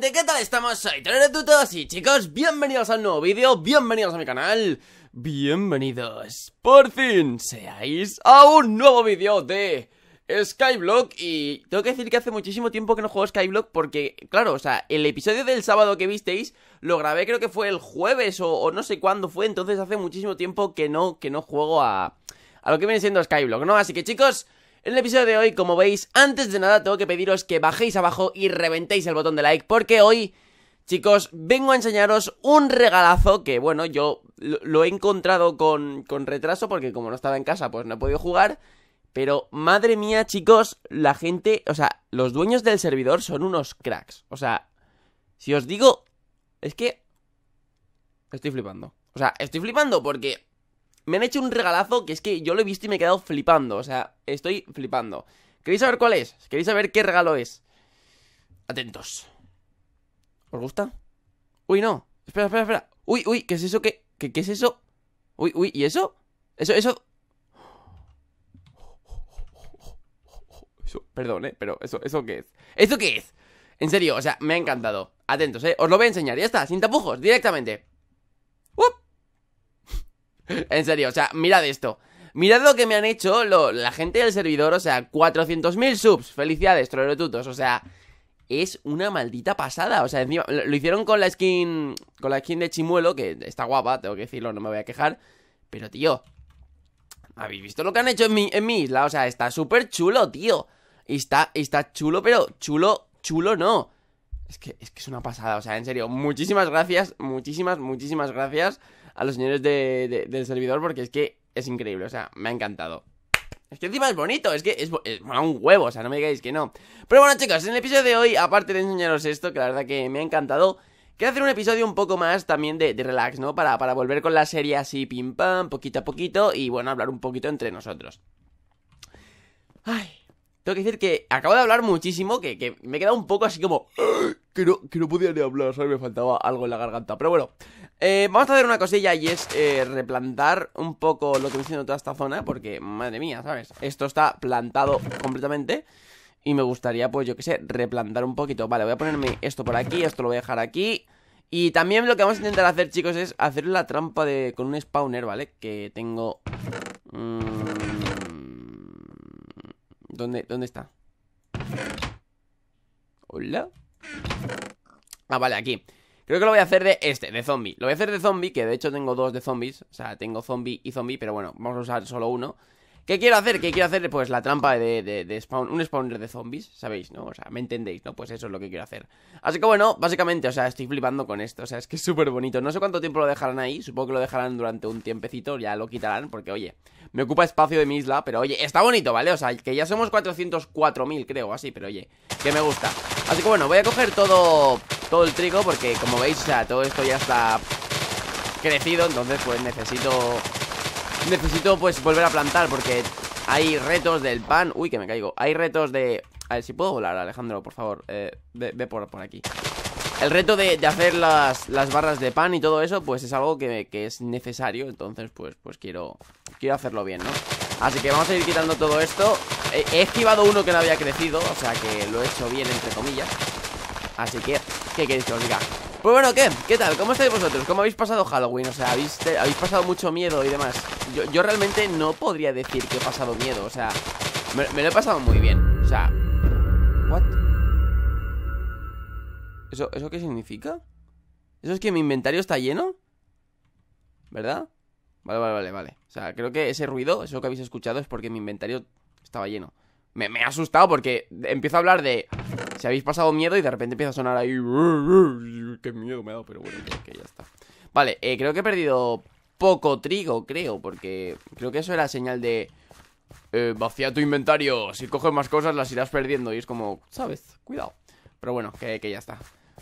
¿Qué tal estamos? Soy todos y chicos, bienvenidos al nuevo vídeo, bienvenidos a mi canal Bienvenidos, por fin, seáis a un nuevo vídeo de Skyblock y tengo que decir que hace muchísimo tiempo que no juego Skyblock porque, claro, o sea, el episodio del sábado que visteis lo grabé creo que fue el jueves o, no sé cuándo fue, entonces hace muchísimo tiempo que no, que no juego a, a lo que viene siendo Skyblock, ¿no? Así que chicos, en el episodio de hoy, como veis, antes de nada tengo que pediros que bajéis abajo y reventéis el botón de like porque hoy, chicos, vengo a enseñaros un regalazo que, bueno, yo lo he encontrado con, retraso porque como no estaba en casa, pues no he podido jugar. Pero madre mía, chicos, la gente, o sea, los dueños del servidor son unos cracks. O sea, si os digo, es que estoy flipando. O sea, estoy flipando porque me han hecho un regalazo que es que yo lo he visto y me he quedado flipando. O sea, estoy flipando. ¿Queréis saber cuál es? ¿Queréis saber qué regalo es? Atentos. ¿Os gusta? Uy, no. Espera, espera, espera. Uy, uy, ¿qué es eso? ¿Qué, qué, es eso? Uy, uy, ¿y eso? Eso, eso... eso perdón, ¿eh? Pero eso, ¿eso qué es? ¿Eso qué es? En serio, o sea, me ha encantado. Atentos, ¿eh? Os lo voy a enseñar, ya está, sin tapujos, directamente. en serio, o sea, mirad esto. Mirad lo que me han hecho la gente del servidor, o sea, 400.000 subs. Felicidades, trolerotutos, o sea, es una maldita pasada. O sea, encima, lo, hicieron con la skin, con la skin de Chimuelo, que está guapa, tengo que decirlo, no me voy a quejar. Pero, tío, ¿habéis visto lo que han hecho en mi, en mi isla? O sea, está súper chulo, tío. Está, está chulo, pero chulo, chulo no. Es que, es que es una pasada, o sea, en serio, muchísimas gracias, muchísimas, muchísimas gracias a los señores del servidor porque es que es increíble, o sea, me ha encantado. Es que encima es bonito, es que es, un huevo, o sea, no me digáis que no. Pero bueno, chicos, en el episodio de hoy, aparte de enseñaros esto, que la verdad que me ha encantado, Quiero hacer un episodio un poco más también de, relax, ¿no? Para, para, volver con la serie así, pim pam, poquito a poquito, y bueno, hablar un poquito entre nosotros. Ay, tengo que decir que acabo de hablar muchísimo, que, que me he quedado un poco así como que no, que podía ni hablar, ¿sabes? Me faltaba algo en la garganta. Pero bueno, eh, vamos a hacer una cosilla y es eh, replantar un poco lo que hecho en toda esta zona, porque, madre mía, ¿sabes? Esto está plantado completamente. Y me gustaría, pues yo qué sé, replantar un poquito. Vale, voy a ponerme esto por aquí, esto lo voy a dejar aquí. Y también lo que vamos a intentar hacer, chicos, es hacer la trampa de con un spawner, ¿vale? Que tengo... Mm, ¿Dónde está? ¿Hola? Ah, vale, aquí Creo que lo voy a hacer de este, de zombie Lo voy a hacer de zombie, que de hecho tengo dos de zombies O sea, tengo zombie y zombie, pero bueno, vamos a usar solo uno ¿Qué quiero hacer? ¿Qué quiero hacer? Pues la trampa de, de, spawn, un spawner de zombies, ¿sabéis? ¿No? O sea, me entendéis, ¿no? Pues eso es lo que quiero hacer. Así que bueno, básicamente, o sea, estoy flipando con esto, o sea, es que es súper bonito. No sé cuánto tiempo lo dejarán ahí, supongo que lo dejarán durante un tiempecito, ya lo quitarán, porque oye, me ocupa espacio de mi isla, pero oye, está bonito, ¿vale? O sea, que ya somos 404.000, creo, así, pero oye, que me gusta. Así que bueno, voy a coger todo, todo el trigo, porque como veis, o sea, todo esto ya está crecido, entonces pues necesito necesito pues volver a plantar porque hay retos del pan. Uy, que me caigo. Hay retos de... A ver, si puedo volar, Alejandro, por favor. Eh, ve, por, por, aquí. El reto de, hacer las, barras de pan y todo eso, pues es algo que, es necesario. Entonces, pues, pues quiero, quiero hacerlo bien, ¿no? Así que vamos a ir quitando todo esto. he esquivado uno que no había crecido, o sea que lo he hecho bien, entre comillas. Así que, ¿qué queréis que os diga? Pues bueno, ¿qué? ¿Qué tal? ¿Cómo estáis vosotros? ¿Cómo habéis pasado Halloween? O sea, habéis, pasado mucho miedo y demás yo, realmente no podría decir que he pasado miedo O sea, me, lo he pasado muy bien O sea... ¿What? ¿Eso, qué significa? ¿Eso es que mi inventario está lleno? ¿Verdad? Vale, vale, vale, vale O sea, creo que ese ruido, eso que habéis escuchado Es porque mi inventario estaba lleno Me, me ha asustado porque empiezo a hablar de... Si habéis pasado miedo y de repente empieza a sonar ahí. Qué miedo me ha dado, pero bueno, que ya está. Vale, eh, creo que he perdido poco trigo, creo, porque creo que eso era señal de. Eh, vacía tu inventario, si coges más cosas las irás perdiendo. Y es como, ¿sabes? Cuidado. Pero bueno, que, ya está.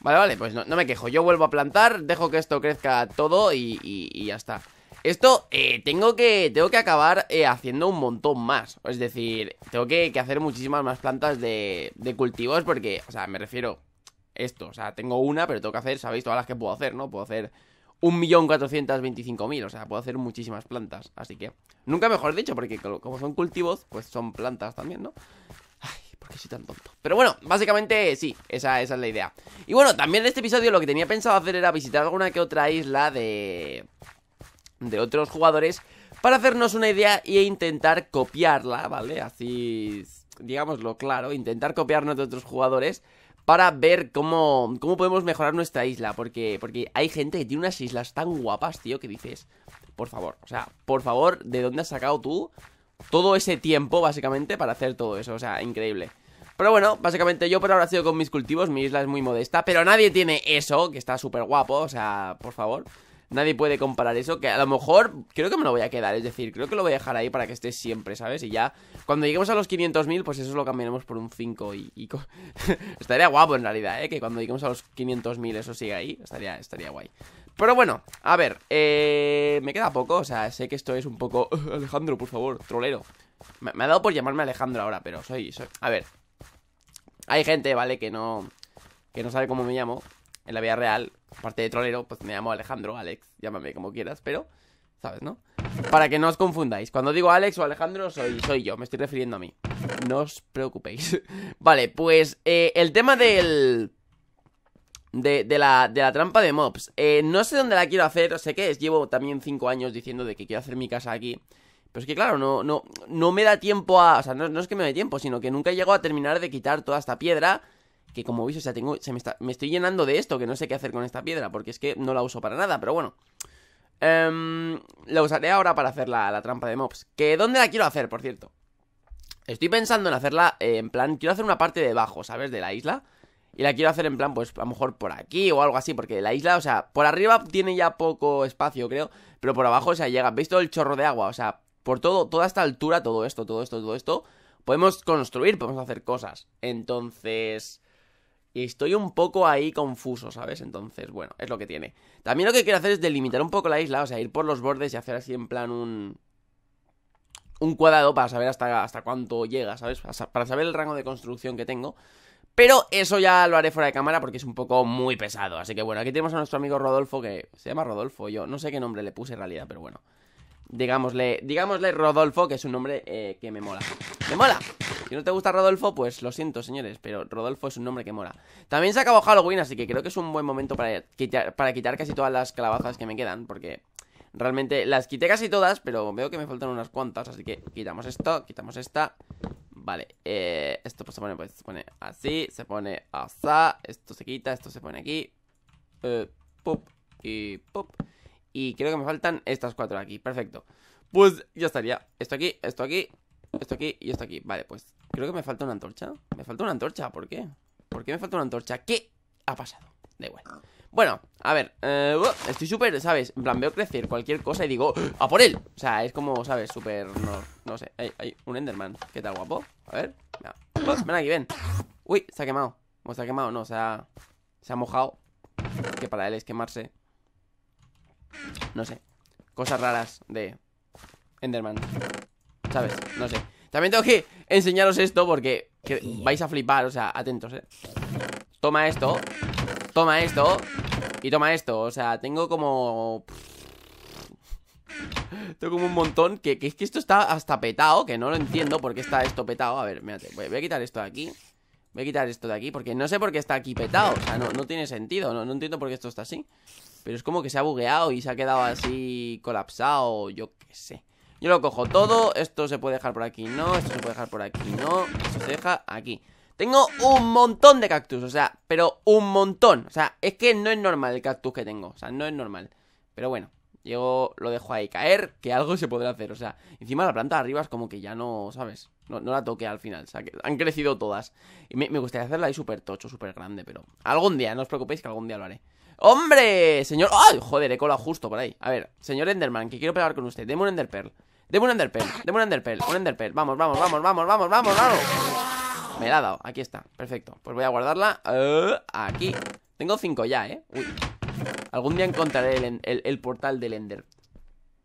Vale, vale, pues no, me quejo. Yo vuelvo a plantar, dejo que esto crezca todo y ya está. Esto eh, tengo, que, tengo que acabar eh, haciendo un montón más. Es decir, tengo que, hacer muchísimas más plantas de, cultivos porque, o sea, me refiero esto. O sea, tengo una, pero tengo que hacer, sabéis, todas las que puedo hacer, ¿no? Puedo hacer 1.425.000, o sea, puedo hacer muchísimas plantas. Así que, nunca mejor dicho, porque como son cultivos, pues son plantas también, ¿no? Ay, porque soy tan tonto. Pero bueno, básicamente sí, esa, esa, es la idea. Y bueno, también en este episodio lo que tenía pensado hacer era visitar alguna que otra isla de de otros jugadores para hacernos una idea Y e intentar copiarla, ¿vale? Así, digámoslo claro, intentar copiarnos de otros jugadores para ver cómo, cómo podemos mejorar nuestra isla, porque, porque hay gente que tiene unas islas tan guapas, tío, que dices, por favor, o sea, por favor, ¿de dónde has sacado tú todo ese tiempo, básicamente, para hacer todo eso? O sea, increíble. Pero bueno, básicamente yo por ahora sido con mis cultivos, mi isla es muy modesta, pero nadie tiene eso, que está súper guapo, o sea, por favor. Nadie puede comparar eso, que a lo mejor creo que me lo voy a quedar, es decir, creo que lo voy a dejar ahí para que esté siempre, ¿sabes? Y ya, cuando lleguemos a los 500.000, pues eso lo cambiaremos por un 5 y... estaría guapo en realidad, ¿eh? Que cuando lleguemos a los 500.000 eso siga ahí, estaría, estaría guay. Pero bueno, a ver, eh, me queda poco, o sea, sé que esto es un poco... Alejandro, por favor, trolero. Me, ha dado por llamarme Alejandro ahora, pero soy, soy... A ver, hay gente, ¿vale? Que no... Que no sabe cómo me llamo en la vida real aparte de trolero, pues me llamo Alejandro, Alex, llámame como quieras, pero, ¿sabes, no? Para que no os confundáis, cuando digo Alex o Alejandro, soy, soy yo, me estoy refiriendo a mí. No os preocupéis. vale, pues eh, el tema del... De, la, de, la, trampa de mobs. Eh, no sé dónde la quiero hacer, sé que es, llevo también 5 años diciendo de que quiero hacer mi casa aquí. Pero es que claro, no, no, no me da tiempo a... O sea, no, no es que me dé tiempo, sino que nunca llego a terminar de quitar toda esta piedra que como veis, o sea, tengo, se me, me estoy llenando de esto, que no sé qué hacer con esta piedra, porque es que no la uso para nada, pero bueno. Em, la usaré ahora para hacer la, trampa de mobs. Que dónde la quiero hacer, por cierto. Estoy pensando en hacerla eh, en plan, quiero hacer una parte de abajo, ¿sabes? De la isla. Y la quiero hacer en plan, pues a lo mejor por aquí o algo así, porque la isla, o sea, por arriba tiene ya poco espacio, creo. Pero por abajo, o sea, llega, ¿veis todo el chorro de agua? O sea, por todo, toda esta altura, todo esto, todo esto, todo esto, podemos construir, podemos hacer cosas. Entonces, y estoy un poco ahí confuso, ¿sabes? Entonces, bueno, es lo que tiene. También lo que quiero hacer es delimitar un poco la isla, o sea, ir por los bordes y hacer así en plan un... Un cuadrado para saber hasta, hasta cuánto llega, ¿sabes? Para saber el rango de construcción que tengo. Pero eso ya lo haré fuera de cámara porque es un poco muy pesado. Así que bueno, aquí tenemos a nuestro amigo Rodolfo, que se llama Rodolfo, yo no sé qué nombre le puse en realidad, pero bueno. Digámosle, digámosle Rodolfo, que es un nombre eh, que me mola. ¡Me mola! Si no te gusta Rodolfo, pues lo siento, señores, pero Rodolfo es un nombre que mola. También se acabó Halloween, así que creo que es un buen momento para quitar, para quitar casi todas las calabazas que me quedan, porque realmente las quité casi todas, pero veo que me faltan unas cuantas, así que quitamos esto, quitamos esta. Vale, eh, esto pues se pone, pues, se pone así, se pone así, esto se quita, esto se pone aquí, eh, pop y pop. Y creo que me faltan estas cuatro aquí, perfecto. Pues ya estaría, esto aquí, esto aquí, esto aquí y esto aquí. Vale, pues Creo que me falta una antorcha. Me falta una antorcha, ¿por qué? ¿Por qué me falta una antorcha? ¿Qué ha pasado? Da igual. Bueno, a ver, eh, uh, estoy súper, ¿sabes? En plan, veo crecer cualquier cosa y digo, ¡a por él! O sea, es como, ¿sabes? Súper, no, no sé. Hay, hay un Enderman. ¿Qué tal, guapo? A ver. Oh, ven aquí, ven. Uy, se ha quemado. O se ha quemado, no, se ha, se ha mojado. Que para él es quemarse. No sé. Cosas raras de Enderman. ¿Sabes? No sé. También tengo que enseñaros esto porque vais a flipar, o sea, atentos, eh. Toma esto, toma esto y toma esto. O sea, tengo como. Tengo como un montón que, es que esto está hasta petado, que no lo entiendo por qué está esto petado. A ver, mírate, voy, a quitar esto de aquí. Voy a quitar esto de aquí porque no sé por qué está aquí petado. O sea, no, tiene sentido, no, no, entiendo por qué esto está así. Pero es como que se ha bugueado y se ha quedado así colapsado, yo qué sé. Yo lo cojo todo, esto se puede dejar por aquí, no, esto se puede dejar por aquí, no, esto se deja aquí. Tengo un montón de cactus, o sea, pero un montón. O sea, es que no es normal el cactus que tengo, o sea, no es normal. Pero bueno, yo lo dejo ahí caer, que algo se podrá hacer, o sea, encima la planta de arriba es como que ya no, ¿sabes? No, no la toqué al final, o sea, que han crecido todas. Y me, gustaría hacerla ahí súper tocho, súper grande, pero algún día, no os preocupéis que algún día lo haré. ¡Hombre! Señor... ¡Ay! Joder, he colado justo por ahí. A ver, señor Enderman, que quiero pegar con usted. Deme un Enderpearl. Deme un Enderpeel, deme un enderpearl, un enderpearl Vamos, vamos, vamos, vamos, vamos, vamos, vamos Me la ha dado, aquí está, perfecto Pues voy a guardarla uh, aquí Tengo cinco ya, eh Algún día encontraré el, portal del Ender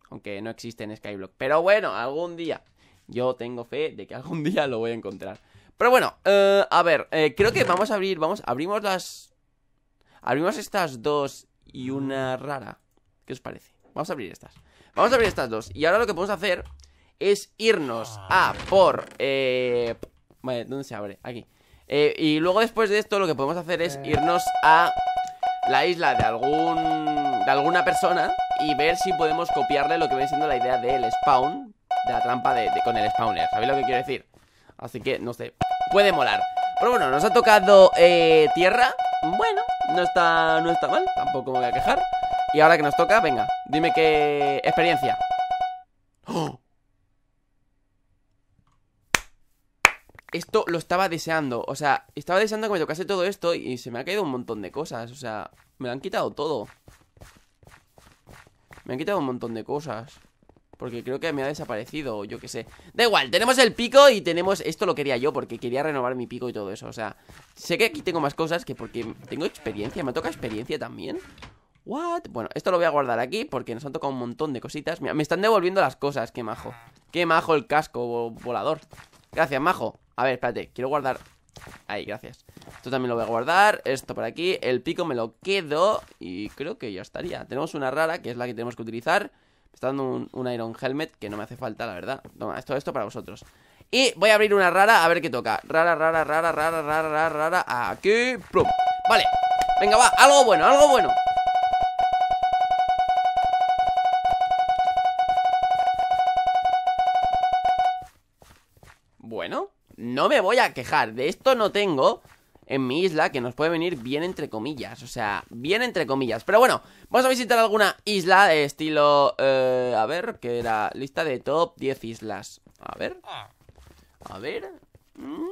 Aunque no existe en Skyblock Pero bueno, algún día Yo tengo fe de que algún día lo voy a encontrar Pero bueno, uh, a ver eh, Creo que vamos a abrir, vamos, abrimos las Abrimos estas dos Y una rara ¿Qué os parece? Vamos a abrir estas Vamos a abrir estas dos Y ahora lo que podemos hacer es irnos a por... Eh... Vale, ¿dónde se abre? Aquí eh, Y luego después de esto lo que podemos hacer es eh. irnos a la isla de algún... De alguna persona Y ver si podemos copiarle lo que viene siendo la idea del spawn De la trampa de, con el spawner ¿Sabéis lo que quiero decir? Así que, no sé, puede molar Pero bueno, nos ha tocado eh, tierra Bueno, no está, no está mal Tampoco me voy a quejar y ahora que nos toca, venga, dime qué experiencia. Esto lo estaba deseando, o sea, estaba deseando que me tocase todo esto y se me ha caído un montón de cosas, o sea, me lo han quitado todo. Me han quitado un montón de cosas. Porque creo que me ha desaparecido, yo qué sé. Da igual, tenemos el pico y tenemos... Esto lo quería yo porque quería renovar mi pico y todo eso. O sea, sé que aquí tengo más cosas que porque tengo experiencia. Me toca experiencia también. ¿What? Bueno, esto lo voy a guardar aquí porque nos han tocado un montón de cositas. Mira, me están devolviendo las cosas, qué majo. Qué majo el casco volador. Gracias, majo. A ver, espérate, quiero guardar. Ahí, gracias. Esto también lo voy a guardar. Esto por aquí. El pico me lo quedo. Y creo que ya estaría. Tenemos una rara, que es la que tenemos que utilizar. Me está dando un, Iron Helmet, que no me hace falta, la verdad. Toma, esto, esto para vosotros. Y voy a abrir una rara a ver qué toca. Rara, rara, rara, rara, rara, rara, rara. Aquí. Plum. Vale. Venga, va. Algo bueno, algo bueno. no me voy a quejar. De esto no tengo en mi isla que nos puede venir bien entre comillas. O sea, bien entre comillas. Pero bueno, vamos a visitar alguna isla de estilo... Eh, a ver, que era lista de top 10 islas. A ver. A ver. Mm.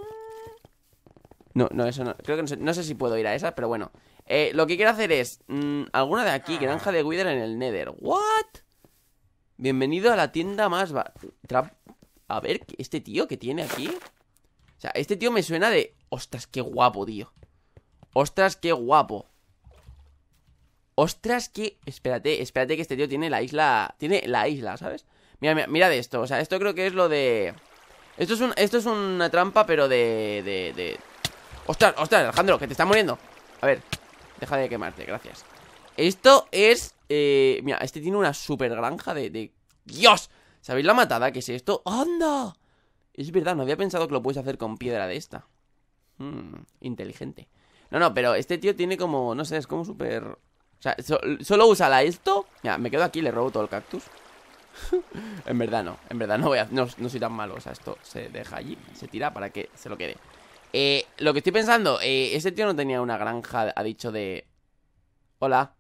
No, no, eso no. Creo que no sé, no sé si puedo ir a esa, pero bueno. Eh, lo que quiero hacer es... Mm, alguna de aquí, granja de Wither en el Nether. ¿What? Bienvenido a la tienda más... A ver, este tío que tiene aquí... O sea, este tío me suena de... Ostras, qué guapo, tío. Ostras, qué guapo. Ostras, qué... Espérate, espérate que este tío tiene la isla... Tiene la isla, ¿sabes? Mira, mira, mira de esto. O sea, esto creo que es lo de... Esto es, un, esto es una trampa, pero de, de, de... Ostras, ostras, Alejandro, que te está muriendo. A ver, deja de quemarte, gracias. Esto es... Eh, mira, este tiene una super granja de, de... ¡Dios! ¿Sabéis la matada que es esto? ¡Anda! Es verdad, no había pensado que lo puedes hacer con piedra de esta. Hmm, inteligente. No, no, pero este tío tiene como, no sé, es como súper... O sea, solo usa la esto. Ya, me quedo aquí le robo todo el cactus. en verdad no, en verdad no voy a... No, no soy tan malo, o sea, esto se deja allí, se tira para que se lo quede. Eh, lo que estoy pensando, eh, este tío no tenía una granja, ha dicho de... Hola.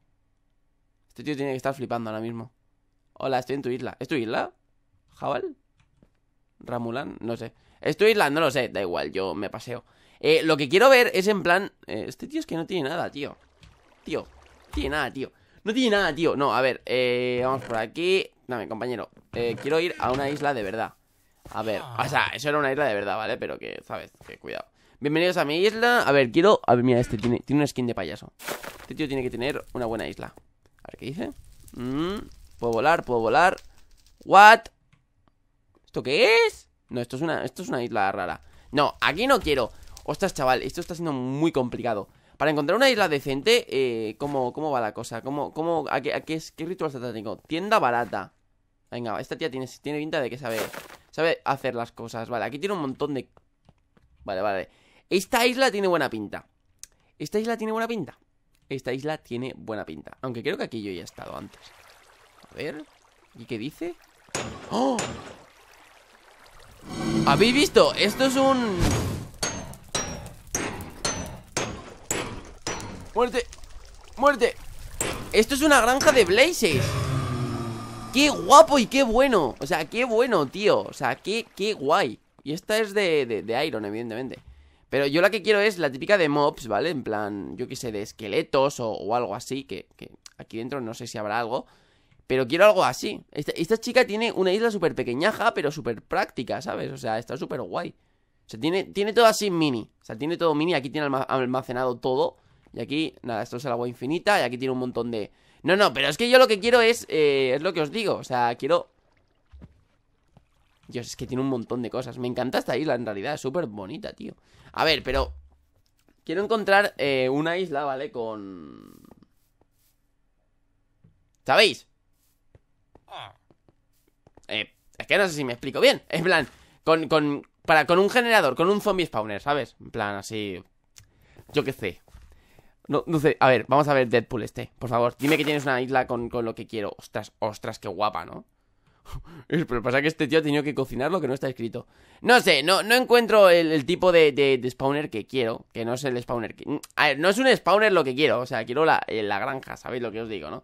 Este tío tiene que estar flipando ahora mismo. Hola, estoy en tu isla. ¿Es tu isla? ¿Jabal? Ramulan, no sé. Estoy isla? no lo sé, da igual, yo me paseo. Eh, lo que quiero ver es en plan. Eh, este tío es que no tiene nada, tío. Tío, no tiene nada, tío. No tiene nada, tío. No, a ver, eh, vamos por aquí. Dame, compañero. Eh, quiero ir a una isla de verdad. A ver, o sea, eso era una isla de verdad, ¿vale? Pero que, ¿sabes? Que cuidado. Bienvenidos a mi isla. A ver, quiero. A ver, mira, este tiene, tiene una skin de payaso. Este tío tiene que tener una buena isla. A ver, ¿qué dice? Mm, puedo volar, puedo volar. What? qué es? No, esto es una, esto es una isla rara No, aquí no quiero Ostras, chaval, esto está siendo muy complicado Para encontrar una isla decente eh, ¿cómo, va la cosa? ¿Cómo, qué, ritual satánico? Tienda barata Venga, esta tía tiene, tiene pinta de que sabe Sabe hacer las cosas Vale, aquí tiene un montón de... Vale, vale Esta isla tiene buena pinta Esta isla tiene buena pinta Esta isla tiene buena pinta Aunque creo que aquí yo ya he estado antes A ver ¿Y qué dice? ¡Oh! ¿Habéis visto? Esto es un... Muerte Muerte Esto es una granja de blazes Qué guapo y qué bueno O sea, qué bueno, tío O sea, qué, qué guay Y esta es de, de, de Iron, evidentemente Pero yo la que quiero es la típica de mobs, ¿vale? En plan, yo qué sé, de esqueletos o, algo así que, que aquí dentro no sé si habrá algo pero quiero algo así. Esta, chica tiene una isla súper pequeñaja, pero súper práctica, ¿sabes? O sea, está súper guay. O sea, tiene, tiene todo así mini. O sea, tiene todo mini. Aquí tiene almacenado todo. Y aquí, nada, esto es el agua infinita. Y aquí tiene un montón de... No, no, pero es que yo lo que quiero es... Eh, es lo que os digo. O sea, quiero... Dios, es que tiene un montón de cosas. Me encanta esta isla, en realidad. Es súper bonita, tío. A ver, pero... Quiero encontrar eh, una isla, ¿vale? Con... ¿Sabéis? Eh, es que no sé si me explico bien. En plan, con, con, para, con un generador, con un zombie spawner, ¿sabes? En plan, así. Yo qué sé. No, no sé, a ver, vamos a ver Deadpool este, por favor. Dime que tienes una isla con, lo que quiero. Ostras, ostras, qué guapa, ¿no? Pero pasa que este tío ha tenido que cocinar lo que no está escrito. No sé, no, no encuentro el, tipo de, spawner que quiero. Que no es el spawner A ver, no es un spawner lo que quiero. O sea, quiero la, eh, la granja, ¿sabéis lo que os digo, no?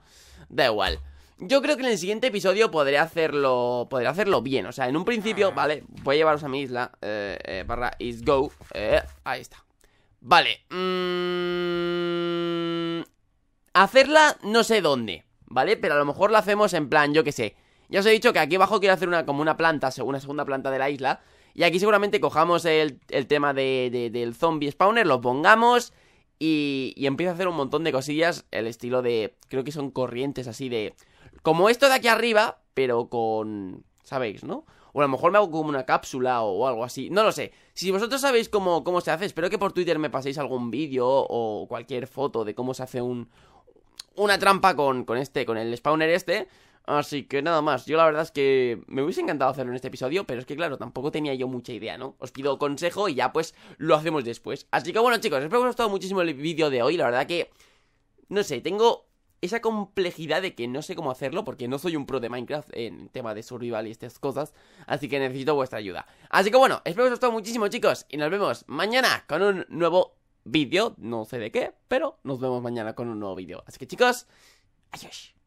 Da igual. Yo creo que en el siguiente episodio podré hacerlo. Podré hacerlo bien. O sea, en un principio, ah. vale, voy a llevaros a mi isla. Eh, eh barra is go. Eh, ahí está. Vale. Mm, hacerla no sé dónde, ¿vale? Pero a lo mejor la hacemos en plan, yo qué sé. Ya os he dicho que aquí abajo quiero hacer una, como una planta, una segunda planta de la isla. Y aquí seguramente cojamos el, tema del zombie spawner, lo pongamos. Y, y empiezo a hacer un montón de cosillas. El estilo de. Creo que son corrientes así de como esto de aquí arriba, pero con... ¿Sabéis, no? O a lo mejor me hago como una cápsula o, algo así. No lo sé. Si vosotros sabéis cómo, se hace, espero que por Twitter me paséis algún vídeo o cualquier foto de cómo se hace un... Una trampa con, con este, con el spawner este. Así que nada más, yo la verdad es que me hubiese encantado hacerlo en este episodio, pero es que claro, tampoco tenía yo mucha idea, ¿no? Os pido consejo y ya pues lo hacemos después. Así que bueno chicos, espero que os haya gustado muchísimo el vídeo de hoy, la verdad que... No sé, tengo esa complejidad de que no sé cómo hacerlo, porque no soy un pro de Minecraft en tema de survival y estas cosas, así que necesito vuestra ayuda. Así que bueno, espero que os haya gustado muchísimo chicos, y nos vemos mañana con un nuevo vídeo, no sé de qué, pero nos vemos mañana con un nuevo vídeo. Así que chicos, adiós.